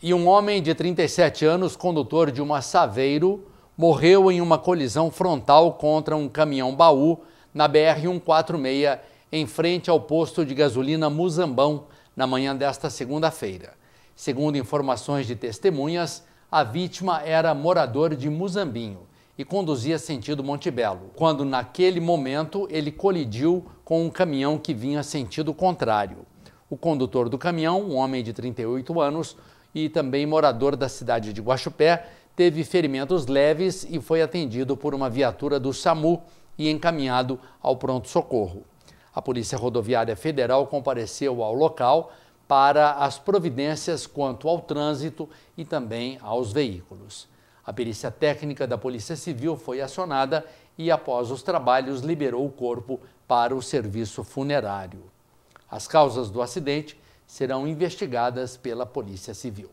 E um homem de 37 anos, condutor de uma Saveiro, morreu em uma colisão frontal contra um caminhão-baú na BR-146, em frente ao posto de gasolina Muzambão, na manhã desta segunda-feira. Segundo informações de testemunhas, a vítima era morador de Muzambinho e conduzia sentido Montebello, quando naquele momento ele colidiu com um caminhão que vinha sentido contrário. O condutor do caminhão, um homem de 38 anos, e também morador da cidade de Guaxupé, teve ferimentos leves e foi atendido por uma viatura do SAMU e encaminhado ao pronto-socorro. A Polícia Rodoviária Federal compareceu ao local para as providências quanto ao trânsito e também aos veículos. A perícia técnica da Polícia Civil foi acionada e, após os trabalhos, liberou o corpo para o serviço funerário. As causas do acidente serão investigadas pela Polícia Civil.